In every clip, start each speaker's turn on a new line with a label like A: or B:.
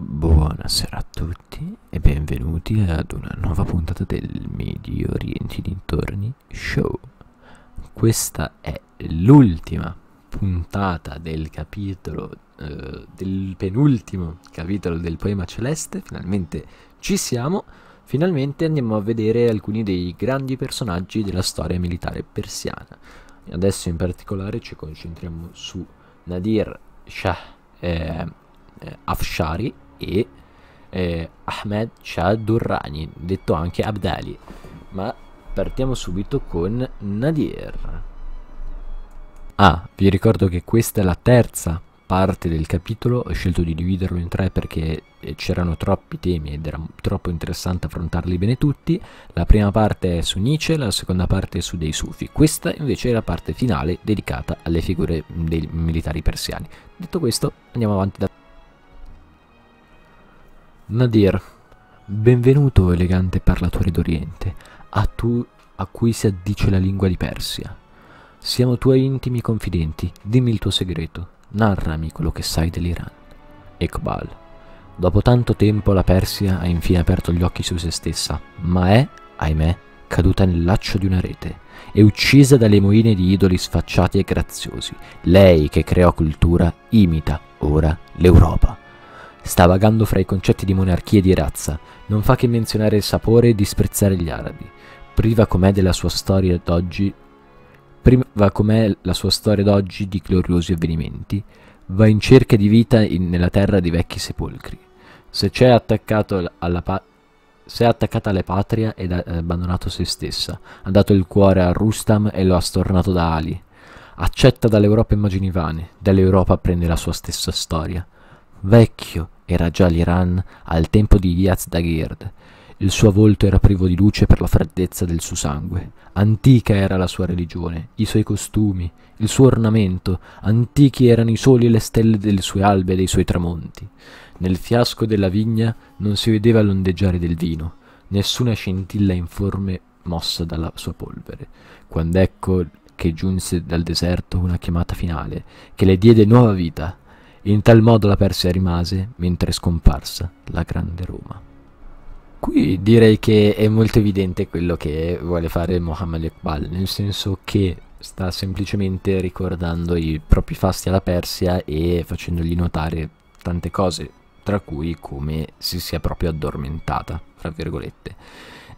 A: Buonasera a tutti e benvenuti ad una nuova puntata del Medio Orienti Dintorni Show. Questa è l'ultima puntata del capitolo, eh, del penultimo capitolo del poema celeste. Finalmente ci siamo, finalmente andiamo a vedere alcuni dei grandi personaggi della storia militare persiana. Adesso in particolare ci concentriamo su Nadir Shah eh, eh, Afshari e eh, Ahmed Shah Durrani, detto anche Abdali. Ma partiamo subito con Nadir. Ah, vi ricordo che questa è la terza parte del capitolo, ho scelto di dividerlo in tre perché eh, c'erano troppi temi ed era troppo interessante affrontarli bene tutti. La prima parte è su Nietzsche, la seconda parte è su dei Sufi. Questa invece è la parte finale dedicata alle figure mm, dei militari persiani. Detto questo, andiamo avanti da Nadir, benvenuto elegante parlatore d'Oriente, a, tu, a cui si addice la lingua di Persia. Siamo tuoi intimi confidenti, dimmi il tuo segreto, narrami quello che sai dell'Iran. Iqbal, dopo tanto tempo la Persia ha infine aperto gli occhi su se stessa, ma è, ahimè, caduta nel laccio di una rete e uccisa dalle moine di idoli sfacciati e graziosi. Lei che creò cultura imita ora l'Europa Sta vagando fra i concetti di monarchia e di razza, non fa che menzionare il sapore e disprezzare gli arabi, priva com'è della sua storia d'oggi, priva com'è la sua storia d'oggi di gloriosi avvenimenti, va in cerca di vita in, nella terra di vecchi sepolcri. Se c'è attaccato alla pa- si è attaccata alla patria ed ha abbandonato se stessa, ha dato il cuore a Rustam e lo ha stornato da Ali. Accetta dall'Europa immagini vane, dall'Europa prende la sua stessa storia. Vecchio era già l'Iran al tempo di Yazdagird. Il suo volto era privo di luce per la freddezza del suo sangue. Antica era la sua religione, i suoi costumi, il suo ornamento, antichi erano i soli e le stelle delle sue albe e dei suoi tramonti. Nel fiasco della vigna non si vedeva l'ondeggiare del vino, nessuna scintilla informe mossa dalla sua polvere. Quando ecco che giunse dal deserto una chiamata finale, che le diede nuova vita, in tal modo la Persia rimase, mentre scomparsa, la grande Roma. Qui direi che è molto evidente quello che vuole fare Mohammed Iqbal, nel senso che sta semplicemente ricordando i propri fasti alla Persia e facendogli notare tante cose, tra cui come si sia proprio addormentata, fra virgolette.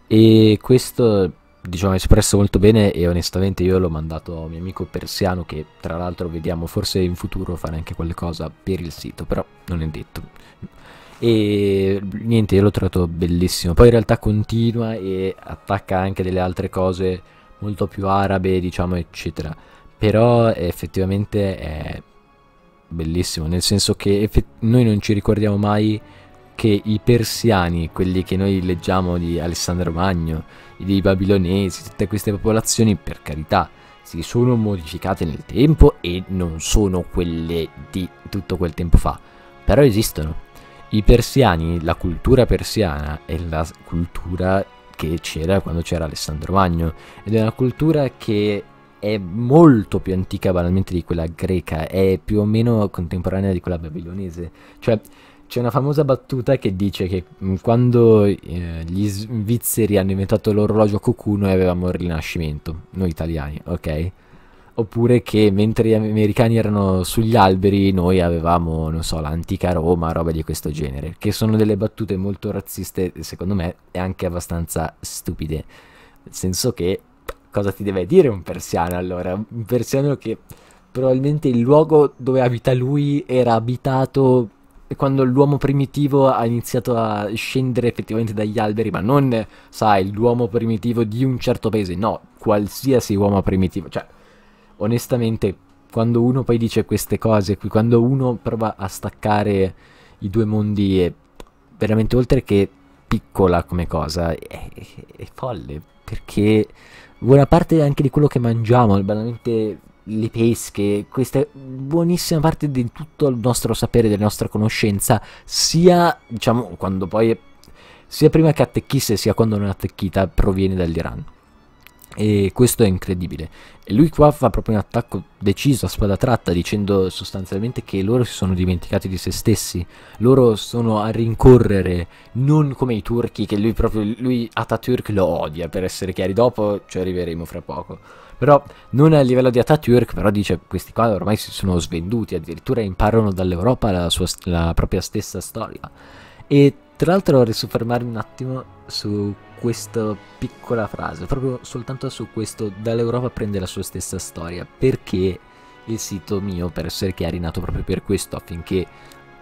A: E questo diciamo, espresso molto bene e onestamente io l'ho mandato a mio amico persiano che tra l'altro vediamo forse in futuro fare anche qualcosa per il sito, però non è detto. E niente, io l'ho trovato bellissimo. Poi in realtà continua e attacca anche delle altre cose molto più arabe, diciamo, eccetera. Però effettivamente è bellissimo, nel senso che noi non ci ricordiamo mai che i persiani, quelli che noi leggiamo di Alessandro Magno, dei babilonesi, tutte queste popolazioni, per carità, si sono modificate nel tempo e non sono quelle di tutto quel tempo fa, però esistono. I persiani, la cultura persiana è la cultura che c'era quando c'era Alessandro Magno ed è una cultura che è molto più antica banalmente di quella greca, è più o meno contemporanea di quella babilonese. Cioè, c'è una famosa battuta che dice che mm, quando eh, gli svizzeri hanno inventato l'orologio cucù noi avevamo il rinascimento, noi italiani, ok? Oppure che mentre gli americani erano sugli alberi noi avevamo, non so, l'antica Roma, roba di questo genere, che sono delle battute molto razziste, secondo me, e anche abbastanza stupide. Nel senso che cosa ti deve dire un persiano allora? Un persiano che probabilmente il luogo dove abita lui era abitato quando l'uomo primitivo ha iniziato a scendere effettivamente dagli alberi, ma non, sai, l'uomo primitivo di un certo paese, no, qualsiasi uomo primitivo, cioè, onestamente, quando uno poi dice queste cose qui, quando uno prova a staccare i due mondi, è veramente oltre che piccola come cosa, è, è, è folle, perché buona parte anche di quello che mangiamo, banalmente le pesche, questa buonissima parte di tutto il nostro sapere, della nostra conoscenza, sia, diciamo, quando poi, sia prima che attecchisse, sia quando non attecchita, proviene dall'Iran. E questo è incredibile. E lui qua fa proprio un attacco deciso a spada tratta, dicendo sostanzialmente che loro si sono dimenticati di se stessi. Loro sono a rincorrere, non come i turchi, che lui proprio, lui Atatürk lo odia, per essere chiari. Dopo ci arriveremo fra poco però non a livello di Atatürk, però dice questi qua ormai si sono svenduti, addirittura imparano dall'Europa la, sua, la propria stessa storia. E tra l'altro vorrei soffermarmi un attimo su questa piccola frase, proprio soltanto su questo dall'Europa prende la sua stessa storia, perché il sito mio, per essere chiari, è nato proprio per questo, affinché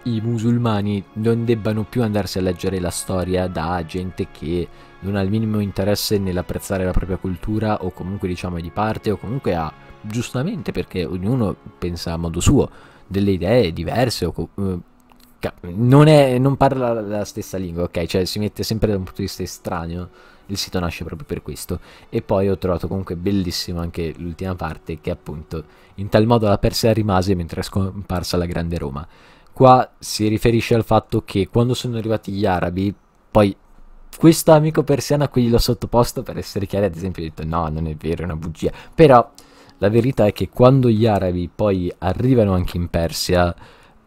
A: i musulmani non debbano più andarsi a leggere la storia da gente che non ha il minimo interesse nell'apprezzare la propria cultura o comunque diciamo è di parte o comunque ha giustamente perché ognuno pensa a modo suo delle idee diverse o eh, non, è, non parla la stessa lingua, ok? Cioè si mette sempre da un punto di vista estraneo. Il sito nasce proprio per questo. E poi ho trovato comunque bellissimo anche l'ultima parte che appunto in tal modo la Persia rimase mentre è scomparsa la grande Roma qua si riferisce al fatto che quando sono arrivati gli arabi, poi questo amico persiano a cui l'ho sottoposto per essere chiari, ad esempio, ha detto no, non è vero, è una bugia. Però la verità è che quando gli arabi poi arrivano anche in Persia,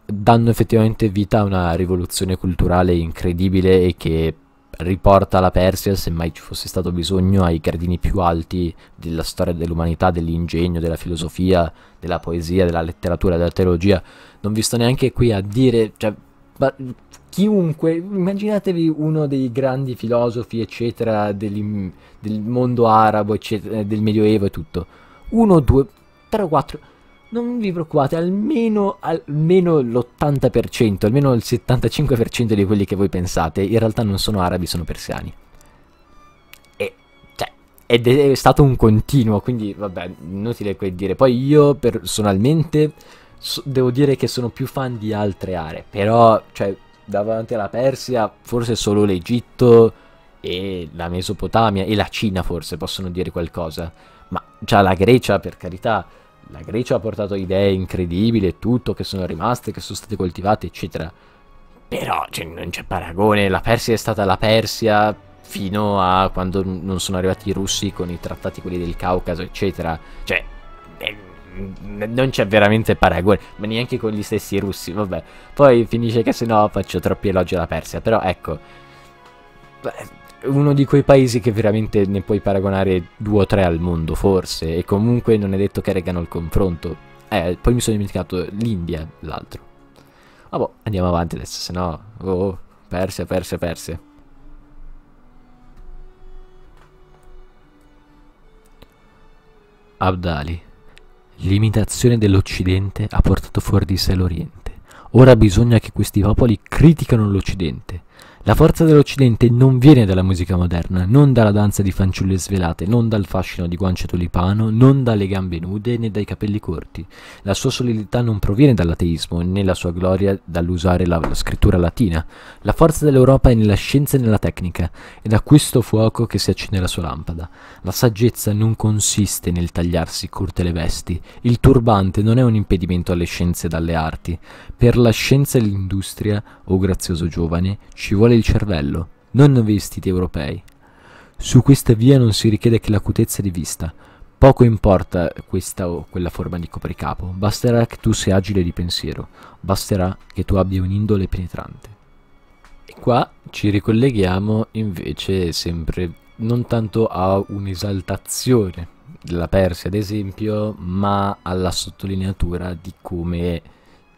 A: danno effettivamente vita a una rivoluzione culturale incredibile e che riporta la Persia, se mai ci fosse stato bisogno, ai gradini più alti della storia dell'umanità, dell'ingegno, della filosofia, della poesia, della letteratura, della teologia. Non vi sto neanche qui a dire, cioè, chiunque, immaginatevi uno dei grandi filosofi, eccetera, del mondo arabo, eccetera, del Medioevo e tutto. Uno, due, tre o quattro non vi preoccupate, almeno, almeno l'80%, almeno il 75% di quelli che voi pensate in realtà non sono arabi, sono persiani. E, cioè, ed è stato un continuo, quindi vabbè, inutile dire. Poi io personalmente so, devo dire che sono più fan di altre aree, però, cioè, davanti alla Persia forse solo l'Egitto e la Mesopotamia e la Cina forse possono dire qualcosa. Ma già la Grecia, per carità la Grecia ha portato idee incredibili e tutto, che sono rimaste, che sono state coltivate, eccetera. Però cioè, non c'è paragone, la Persia è stata la Persia fino a quando non sono arrivati i russi con i trattati quelli del Caucaso, eccetera. Cioè, eh, non c'è veramente paragone, ma neanche con gli stessi russi, vabbè. Poi finisce che se no faccio troppi elogi alla Persia, però ecco... Beh, uno di quei paesi che veramente ne puoi paragonare due o tre al mondo, forse, e comunque non è detto che reggano il confronto. Eh, poi mi sono dimenticato l'India, l'altro. Ma ah, boh, andiamo avanti adesso, se no... Oh, Persia, Persia, Persia. Abdali. L'imitazione dell'Occidente ha portato fuori di sé l'Oriente. Ora bisogna che questi popoli criticano l'Occidente la forza dell'Occidente non viene dalla musica moderna, non dalla danza di fanciulle svelate, non dal fascino di guance tulipano, non dalle gambe nude né dai capelli corti. La sua solidità non proviene dall'ateismo, né la sua gloria dall'usare la, la scrittura latina. La forza dell'Europa è nella scienza e nella tecnica, è da questo fuoco che si accende la sua lampada. La saggezza non consiste nel tagliarsi corte le vesti, il turbante non è un impedimento alle scienze e alle arti. Per la scienza e l'industria, o oh grazioso giovane, ci vuole stimolare il cervello, non vestiti europei. Su questa via non si richiede che l'acutezza di vista. Poco importa questa o quella forma di copricapo, basterà che tu sia agile di pensiero, basterà che tu abbia un'indole penetrante. E qua ci ricolleghiamo invece sempre non tanto a un'esaltazione della Persia, ad esempio, ma alla sottolineatura di come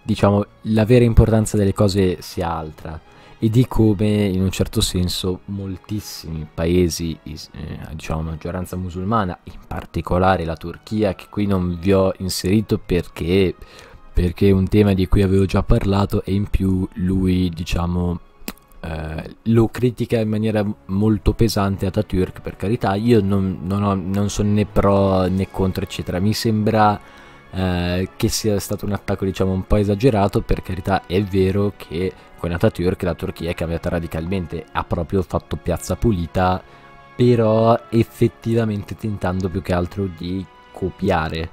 A: diciamo la vera importanza delle cose sia altra e di come in un certo senso moltissimi paesi, eh, diciamo maggioranza musulmana, in particolare la Turchia, che qui non vi ho inserito perché, perché è un tema di cui avevo già parlato e in più lui diciamo eh, lo critica in maniera molto pesante Atatürk per carità io non, non, ho, non sono né pro né contro eccetera mi sembra eh, che sia stato un attacco diciamo un po' esagerato, per carità è vero che con Atatürk la Turchia è cambiata radicalmente, ha proprio fatto piazza pulita, però effettivamente tentando più che altro di copiare.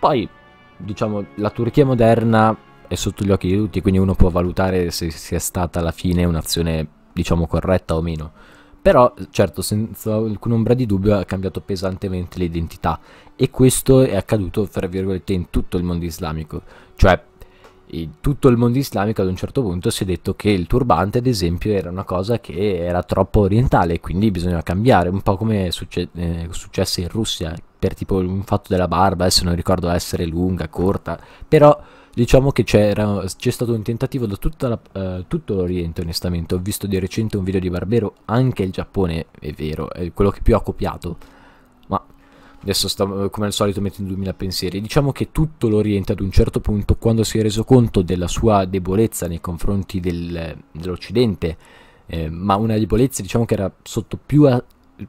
A: Poi diciamo la Turchia moderna è sotto gli occhi di tutti, quindi uno può valutare se sia stata alla fine un'azione diciamo corretta o meno però certo senza alcun ombra di dubbio ha cambiato pesantemente l'identità e questo è accaduto fra virgolette in tutto il mondo islamico, cioè in tutto il mondo islamico ad un certo punto si è detto che il turbante ad esempio era una cosa che era troppo orientale quindi bisognava cambiare, un po' come succe- eh, successe in Russia per tipo il fatto della barba, adesso non ricordo essere lunga, corta, però Diciamo che c'è stato un tentativo da la, eh, tutto l'Oriente, onestamente. Ho visto di recente un video di Barbero, anche il Giappone, è vero, è quello che più ha copiato. Ma adesso sta, come al solito metto in 2000 pensieri. Diciamo che tutto l'Oriente ad un certo punto, quando si è reso conto della sua debolezza nei confronti del, dell'Occidente, eh, ma una debolezza diciamo che era sotto più, a,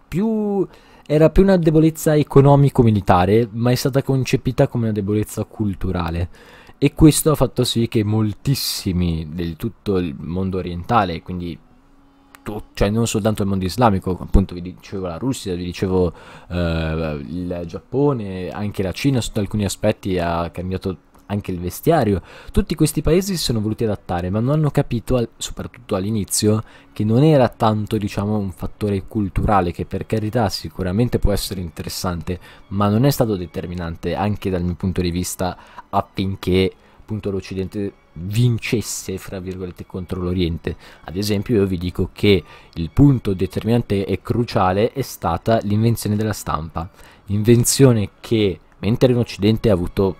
A: più era più una debolezza economico-militare, ma è stata concepita come una debolezza culturale e questo ha fatto sì che moltissimi del tutto il mondo orientale, quindi cioè non soltanto il mondo islamico, appunto vi dicevo la Russia, vi dicevo eh, il Giappone, anche la Cina sotto alcuni aspetti ha cambiato anche il vestiario. Tutti questi paesi si sono voluti adattare, ma non hanno capito, al, soprattutto all'inizio, che non era tanto diciamo, un fattore culturale, che per carità sicuramente può essere interessante, ma non è stato determinante anche dal mio punto di vista affinché appunto l'Occidente vincesse fra virgolette contro l'Oriente. Ad esempio io vi dico che il punto determinante e cruciale è stata l'invenzione della stampa, invenzione che mentre in Occidente ha avuto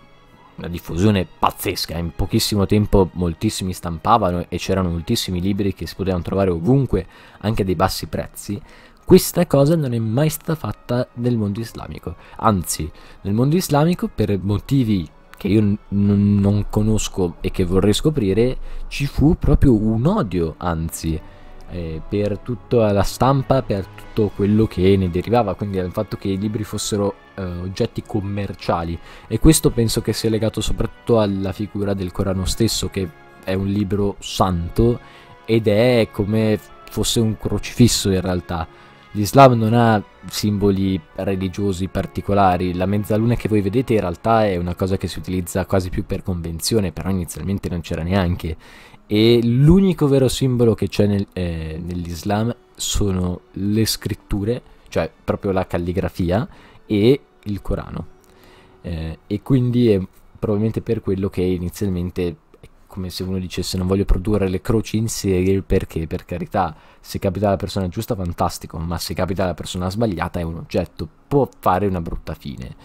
A: una diffusione pazzesca, in pochissimo tempo moltissimi stampavano e c'erano moltissimi libri che si potevano trovare ovunque, anche a dei bassi prezzi, questa cosa non è mai stata fatta nel mondo islamico. Anzi, nel mondo islamico, per motivi che io non conosco e che vorrei scoprire, ci fu proprio un odio, anzi, eh, per tutta la stampa, per tutto quello che ne derivava, quindi dal fatto che i libri fossero eh, oggetti commerciali e questo penso che sia legato soprattutto alla figura del Corano stesso che è un libro santo ed è come fosse un crocifisso in realtà. L'Islam non ha simboli religiosi particolari, la mezzaluna che voi vedete in realtà è una cosa che si utilizza quasi più per convenzione, però inizialmente non c'era neanche. E l'unico vero simbolo che c'è nel, eh, nell'Islam sono le scritture, cioè proprio la calligrafia, e il Corano. Eh, e quindi è probabilmente per quello che inizialmente è come se uno dicesse non voglio produrre le croci in serie perché per carità se capita la persona giusta fantastico ma se capita la persona sbagliata è un oggetto può fare una brutta fine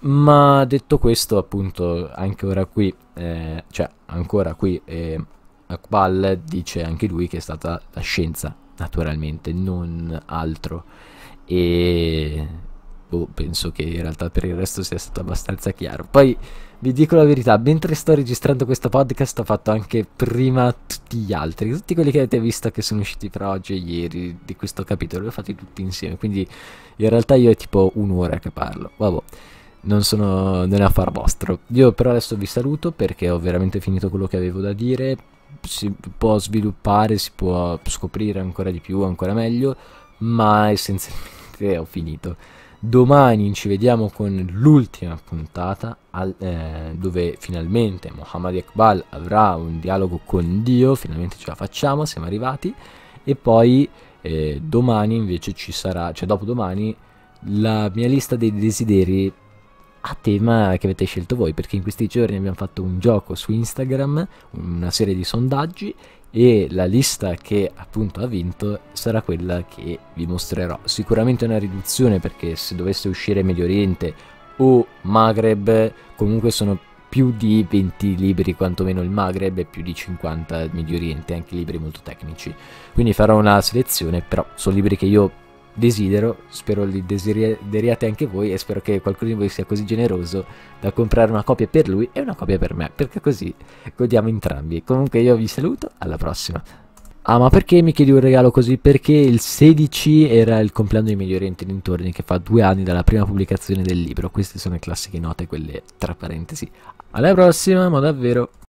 A: ma detto questo appunto anche ora qui eh, cioè ancora qui eh, Akbal dice anche lui che è stata la scienza naturalmente non altro e boh, penso che in realtà per il resto sia stato abbastanza chiaro. Poi vi dico la verità, mentre sto registrando questo podcast ho fatto anche prima tutti gli altri, tutti quelli che avete visto che sono usciti fra oggi e ieri di questo capitolo, li ho fatti tutti insieme, quindi in realtà io è tipo un'ora che parlo, vabbè. Non sono nell'affar vostro. Io però adesso vi saluto perché ho veramente finito quello che avevo da dire. Si può sviluppare, si può scoprire ancora di più, ancora meglio, ma essenzialmente ho finito. Domani ci vediamo con l'ultima puntata al, eh, dove finalmente Muhammad Iqbal avrà un dialogo con Dio, finalmente ce la facciamo, siamo arrivati e poi eh, domani invece ci sarà, cioè dopodomani, la mia lista dei desideri a tema che avete scelto voi, perché in questi giorni abbiamo fatto un gioco su Instagram, una serie di sondaggi e la lista che appunto ha vinto sarà quella che vi mostrerò. Sicuramente una riduzione perché se dovesse uscire Medio Oriente o Maghreb comunque sono più di 20 libri quantomeno il Maghreb e più di 50 Medio Oriente, anche libri molto tecnici. Quindi farò una selezione, però sono libri che io desidero, spero li desideriate anche voi e spero che qualcuno di voi sia così generoso da comprare una copia per lui e una copia per me, perché così godiamo entrambi. Comunque io vi saluto, alla prossima. Ah ma perché mi chiedi un regalo così? Perché il 16 era il compleanno di Medio Dintorni che fa due anni dalla prima pubblicazione del libro, queste sono le classiche note, quelle tra parentesi. Alla prossima, ma davvero...